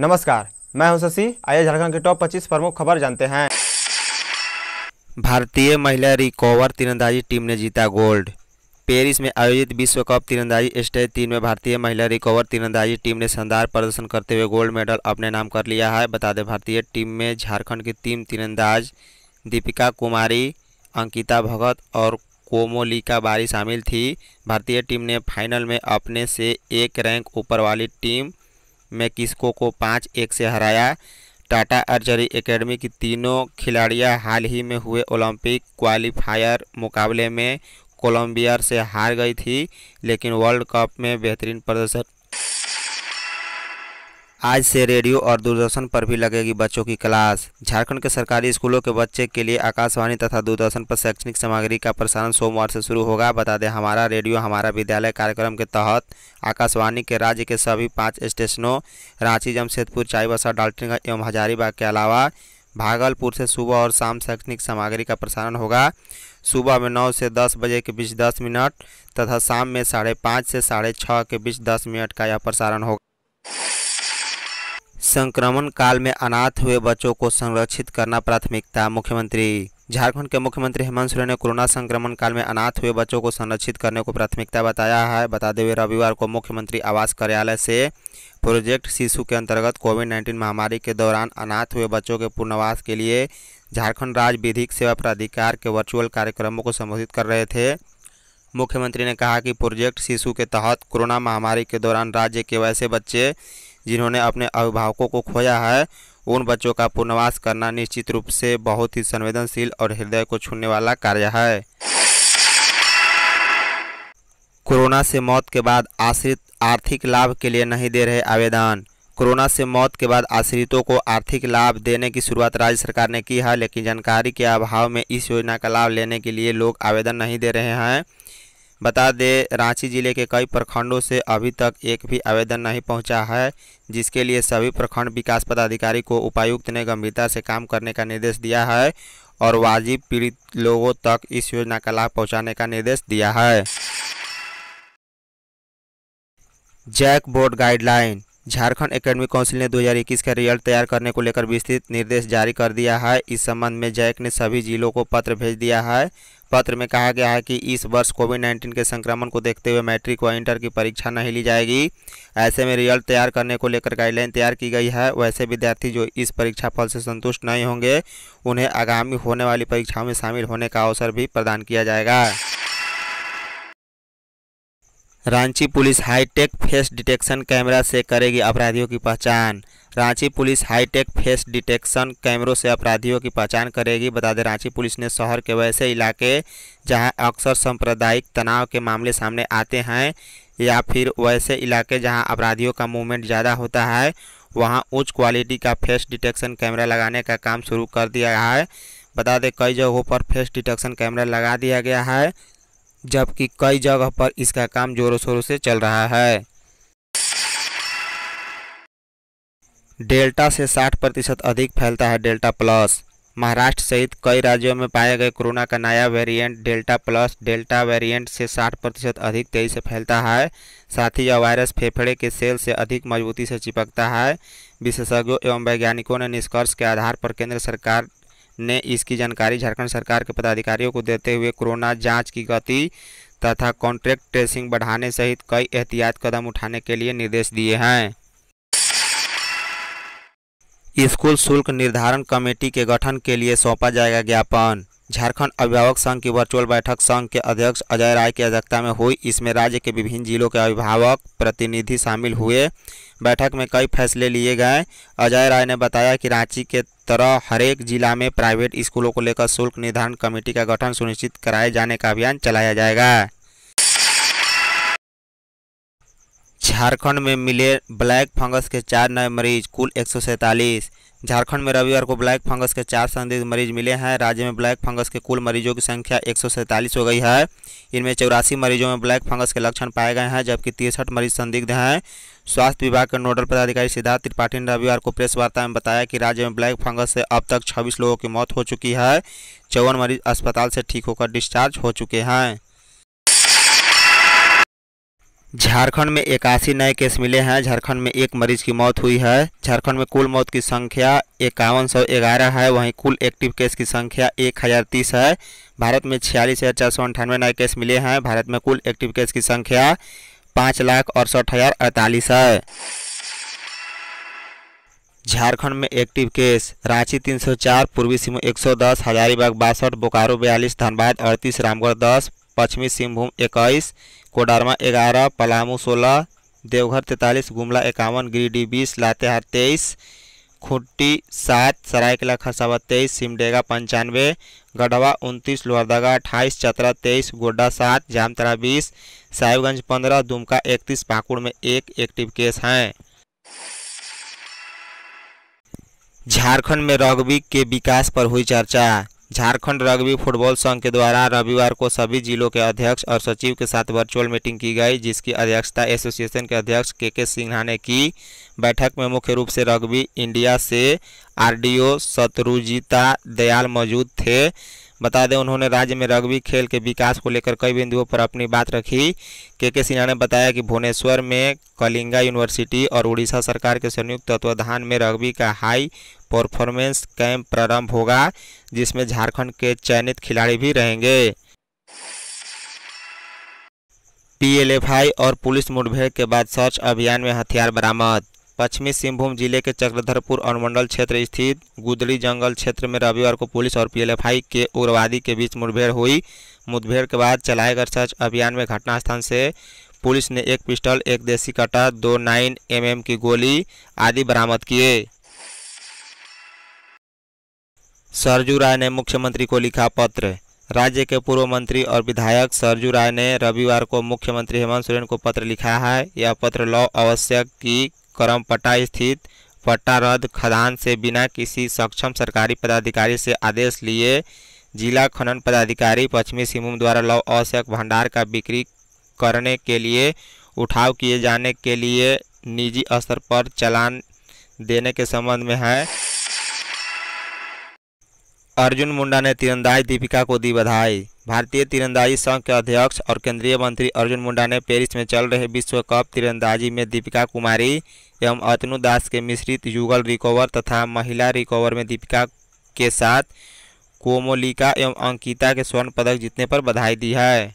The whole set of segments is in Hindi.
नमस्कार मैं हूं शशि आइए झारखंड के टॉप 25 प्रमुख खबर जानते हैं भारतीय महिला रिकॉवर तीरंदाजी टीम ने जीता गोल्ड पेरिस में आयोजित विश्व कप तीरंदाजी स्टेज तीन में भारतीय महिला रिकॉवर तीरंदाजी टीम ने शानदार प्रदर्शन करते हुए गोल्ड मेडल अपने नाम कर लिया है बता दें भारतीय टीम में झारखंड की तीन तीरंदाज दीपिका कुमारी अंकिता भगत और कोमोलिका बारी शामिल थी भारतीय टीम ने फाइनल में अपने से एक रैंक ऊपर वाली टीम मेकिस्को को पाँच एक से हराया टाटा अर्जरी एकेडमी की तीनों खिलाड़ियां हाल ही में हुए ओलंपिक क्वालिफायर मुकाबले में कोलंबिया से हार गई थी लेकिन वर्ल्ड कप में बेहतरीन प्रदर्शन आज से रेडियो और दूरदर्शन पर भी लगेगी बच्चों की क्लास झारखंड के सरकारी स्कूलों के बच्चे के लिए आकाशवाणी तथा दूरदर्शन पर शैक्षणिक सामग्री का प्रसारण सोमवार से शुरू होगा बता दें हमारा रेडियो हमारा विद्यालय कार्यक्रम के तहत आकाशवाणी के राज्य के सभी पाँच स्टेशनों रांची जमशेदपुर चाईबसा डाल्टनगंज एवं हजारीबाग के अलावा भागलपुर से सुबह और शाम शैक्षणिक सामग्री का प्रसारण होगा सुबह में नौ से दस बजे के बीच दस मिनट तथा शाम में साढ़े पाँच से साढ़े छः के बीच दस मिनट का यह प्रसारण होगा संक्रमण काल में अनाथ हुए बच्चों को संरक्षित करना प्राथमिकता मुख्यमंत्री झारखंड के मुख्यमंत्री हेमंत सोरेन ने कोरोना संक्रमण काल में अनाथ हुए बच्चों को संरक्षित करने को प्राथमिकता बताया है बताते हुए रविवार को मुख्यमंत्री आवास कार्यालय से प्रोजेक्ट शिशु के अंतर्गत कोविड नाइन्टीन महामारी के दौरान अनाथ हुए बच्चों के पुनर्वास के लिए झारखंड राज्य विधिक सेवा प्राधिकार के वर्चुअल कार्यक्रमों को संबोधित कर रहे थे मुख्यमंत्री ने कहा कि प्रोजेक्ट शिशु के तहत कोरोना महामारी के दौरान राज्य के वैसे बच्चे जिन्होंने अपने अभिभावकों को खोया है उन बच्चों का पुनर्वास करना निश्चित रूप से बहुत ही संवेदनशील और हृदय को छूने वाला कार्य है कोरोना से मौत के बाद आश्रित आर्थिक लाभ के लिए नहीं दे रहे आवेदन कोरोना से मौत के बाद आश्रितों को आर्थिक लाभ देने की शुरुआत राज्य सरकार ने की है लेकिन जानकारी के अभाव में इस योजना का लाभ लेने के लिए लोग आवेदन नहीं दे रहे हैं बता दें रांची ज़िले के कई प्रखंडों से अभी तक एक भी आवेदन नहीं पहुंचा है जिसके लिए सभी प्रखंड विकास पदाधिकारी को उपायुक्त ने गंभीरता से काम करने का निर्देश दिया है और वाजिब पीड़ित लोगों तक इस योजना का लाभ पहुंचाने का निर्देश दिया है JAC board guideline Jharkhand academic council ने 2021 का रिजल्ट तैयार करने को लेकर विस्तृत निर्देश जारी कर दिया है इस संबंध में जैक ने सभी जिलों को पत्र भेज दिया है पत्र में कहा गया है कि इस वर्ष कोविड नाइन्टीन के संक्रमण को देखते हुए मैट्रिक व इंटर की परीक्षा नहीं ली जाएगी ऐसे में रिजल्ट तैयार करने को लेकर गाइडलाइन तैयार की गई है वैसे विद्यार्थी जो इस परीक्षा फल से संतुष्ट नहीं होंगे उन्हें आगामी होने वाली परीक्षाओं में शामिल होने का अवसर भी प्रदान किया जाएगा Ranchi police hi tech face detection camera से करेगी अपराधियों की पहचान Ranchi police hi tech face detection कैमरों से अपराधियों की पहचान करेगी बता दें रांची पुलिस ने शहर के वैसे इलाके जहां अक्सर सांप्रदायिक तनाव के मामले सामने आते हैं या फिर वैसे इलाके जहां अपराधियों का मूवमेंट ज़्यादा होता है वहाँ उच्च क्वालिटी का फेस डिटेक्शन कैमरा लगाने का काम शुरू कर दिया है बता दें कई जगहों पर फेस डिटेक्शन कैमरा लगा दिया गया है जबकि कई जगह पर इसका काम जोरों शोरों से चल रहा है डेल्टा से 60 प्रतिशत अधिक फैलता है डेल्टा प्लस महाराष्ट्र सहित कई राज्यों में पाए गए कोरोना का नया variant Delta Plus Delta variant से 60 प्रतिशत अधिक तेजी से फैलता है साथ ही यह वायरस फेफड़े के सेल से अधिक मजबूती से चिपकता है विशेषज्ञों एवं वैज्ञानिकों ने निष्कर्ष के आधार पर केंद्र सरकार ने इसकी जानकारी झारखंड सरकार के पदाधिकारियों को देते हुए कोरोना जांच की गति तथा कॉन्ट्रैक्ट ट्रेसिंग बढ़ाने सहित कई एहतियात कदम उठाने के लिए निर्देश दिए हैं स्कूल शुल्क निर्धारण कमेटी के गठन के लिए सौंपा जाएगा ज्ञापन झारखंड अभिभावक संघ की वर्चुअल बैठक संघ के अध्यक्ष अजय राय की अध्यक्षता में हुई इसमें राज्य के विभिन्न जिलों के अभिभावक प्रतिनिधि शामिल हुए बैठक में कई फैसले लिए गए अजय राय ने बताया कि रांची के तरह हरेक जिला में प्राइवेट स्कूलों को लेकर शुल्क निर्धारण कमेटी का गठन सुनिश्चित कराए जाने का अभियान चलाया जाएगा झारखंड में मिले ब्लैक फंगस के चार नए मरीज कुल एक झारखंड में रविवार को ब्लैक फंगस के चार संदिग्ध मरीज मिले हैं राज्य में ब्लैक फंगस के कुल मरीजों की संख्या एक हो गई है इनमें चौरासी मरीजों में ब्लैक फंगस के लक्षण पाए गए हैं जबकि तिरसठ मरीज संदिग्ध हैं स्वास्थ्य विभाग के नोडल पदाधिकारी सिद्धार्थ त्रिपाठी ने रविवार को प्रेस वार्ता में बताया कि राज्य में ब्लैक फंगस से अब तक छब्बीस लोगों की मौत हो चुकी है चौवन मरीज अस्पताल से ठीक होकर डिस्चार्ज हो चुके हैं झारखंड में इक्यासी नए केस मिले हैं झारखंड में एक मरीज की मौत हुई है झारखंड में कुल मौत की संख्या इक्यावन सौ ग्यारह है वहीं कुल एक्टिव केस की संख्या एक हज़ार तीस है भारत में छियालीस हज़ार चार सौ अंठानवे नए केस मिले हैं भारत में कुल एक्टिव केस की संख्या पाँच लाख अड़सठ हज़ार अड़तालीस है झारखंड में एक्टिव केस रांची 304, पूर्वी सिंहभूम 110, हजारीबाग बासठ बोकारो बयालीस धनबाद अड़तीस रामगढ़ दस पश्चिमी सिंहभूम इक्कीस कोडरमा ग्यारह पलामू सोलह देवघर तैंतालीस गुमला इक्यावन गिरिडीह बीस लातेहार तेईस खुट्टी सात सरायकला खरसावा तेईस सिमडेगा पंचानवे गढ़वा उनतीस लोहरदगा अट्ठाईस चतरा तेईस गोड्डा सात जामतरा बीस साहिबगंज पंद्रह दुमका इकतीस पाकुड़ में एक एक्टिव केस हैं झारखंड में रग्बी के विकास पर हुई चर्चा झारखंड रग्बी फुटबॉल संघ के द्वारा रविवार को सभी जिलों के अध्यक्ष और सचिव के साथ वर्चुअल मीटिंग की गई जिसकी अध्यक्षता एसोसिएशन के अध्यक्ष के के सिन्हा ने की बैठक में मुख्य रूप से रग्बी इंडिया से आरडीओ शत्रुजिता दयाल मौजूद थे बता दें उन्होंने राज्य में रग्बी खेल के विकास को लेकर कई बिंदुओं पर अपनी बात रखी के के सिन्हा ने बताया कि भुवनेश्वर में कलिंगा यूनिवर्सिटी और उड़ीसा सरकार के संयुक्त तत्वाधान में रग्बी का हाई परफॉर्मेंस कैंप प्रारंभ होगा जिसमें झारखंड के चयनित खिलाड़ी भी रहेंगे पीएलएफआई और पुलिस मुठभेड़ के बाद सर्च अभियान में हथियार बरामद पश्चिमी सिंहभूम जिले के चक्रधरपुर अनुमंडल क्षेत्र स्थित गुदड़ी जंगल क्षेत्र में रविवार को पुलिस और पीएलएफआई के उग्रवादी के बीच मुठभेड़ हुई मुठभेड़ के बाद चलाए गए सर्च अभियान में घटनास्थल से पुलिस ने एक पिस्टल एक देसी कटा दो नाइन एम की गोली आदि बरामद किए सरजू राय ने मुख्यमंत्री को लिखा पत्र राज्य के पूर्व मंत्री और विधायक सरजू राय ने रविवार को मुख्यमंत्री हेमंत सोरेन को पत्र लिखा है यह पत्र लॉ आवश्यक की करमपट्टा स्थित पट्टा रद्द खदान से बिना किसी सक्षम सरकारी पदाधिकारी से आदेश लिए जिला खनन पदाधिकारी पश्चिमी सिंहभूम द्वारा लव आवश्यक भंडार का बिक्री करने के लिए उठाव किए जाने के लिए निजी स्तर पर चलान देने के संबंध में है अर्जुन मुंडा ने तीरंदाज दीपिका को दी बधाई भारतीय तीरंदाजी संघ के अध्यक्ष और केंद्रीय मंत्री अर्जुन मुंडा ने पेरिस में चल रहे विश्व कप तीरंदाजी में दीपिका कुमारी एवं अतनु दास के मिश्रित युगल रिकवर तथा महिला रिकवर में दीपिका के साथ कोमोलिका एवं अंकिता के स्वर्ण पदक जीतने पर बधाई दी है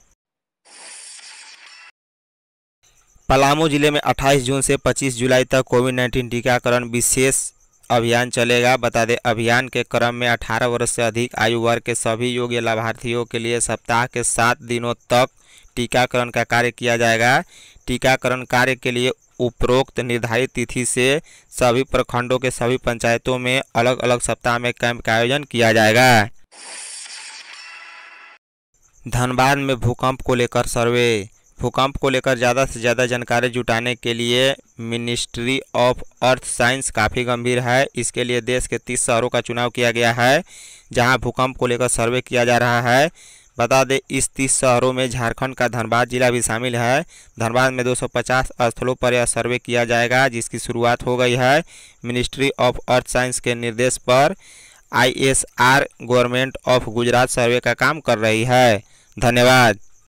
पलामू जिले में 28 जून से 25 जुलाई तक कोविड 19 टीकाकरण विशेष अभियान चलेगा बता दें अभियान के क्रम में अठारह वर्ष से अधिक आयु वर्ग के सभी योग्य लाभार्थियों के लिए सप्ताह के सात दिनों तक टीकाकरण का कार्य किया जाएगा टीकाकरण कार्य के लिए उपरोक्त निर्धारित तिथि से सभी प्रखंडों के सभी पंचायतों में अलग अलग सप्ताह में कैंप का आयोजन किया जाएगा धनबाद में भूकंप को लेकर सर्वे भूकंप को लेकर ज़्यादा से ज़्यादा जानकारी जुटाने के लिए मिनिस्ट्री ऑफ अर्थ साइंस काफ़ी गंभीर है इसके लिए देश के तीस शहरों का चुनाव किया गया है जहां भूकंप को लेकर सर्वे किया जा रहा है बता दें इस तीस शहरों में झारखंड का धनबाद जिला भी शामिल है धनबाद में 250 स्थलों पर यह सर्वे किया जाएगा जिसकी शुरुआत हो गई है मिनिस्ट्री ऑफ अर्थ साइंस के निर्देश पर ISR government of Gujarat survey का काम कर रही है धन्यवाद